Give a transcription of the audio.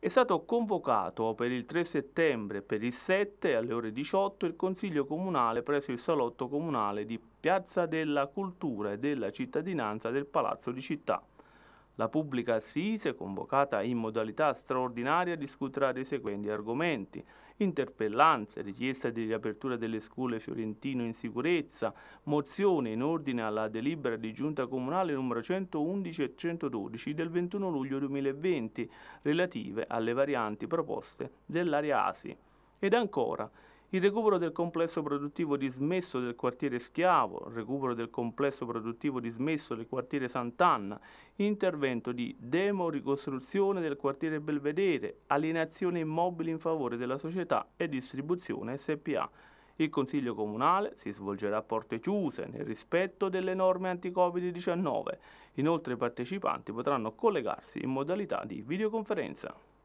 è stato convocato per il 3 settembre per il 7 alle ore 18 il Consiglio Comunale presso il Salotto Comunale di Piazza della Cultura e della Cittadinanza del Palazzo di Città. La pubblica assise, convocata in modalità straordinaria, discuterà dei seguenti argomenti. Interpellanze, richiesta di riapertura delle scuole fiorentino in sicurezza, mozione in ordine alla delibera di giunta comunale numero 111 e 112 del 21 luglio 2020 relative alle varianti proposte dell'area ASI. Ed ancora, il recupero del complesso produttivo dismesso del quartiere Schiavo, il recupero del complesso produttivo dismesso del quartiere Sant'Anna, intervento di demo-ricostruzione del quartiere Belvedere, alienazione immobili in favore della società e distribuzione SPA. Il Consiglio Comunale si svolgerà a porte chiuse nel rispetto delle norme anti-Covid-19. Inoltre i partecipanti potranno collegarsi in modalità di videoconferenza.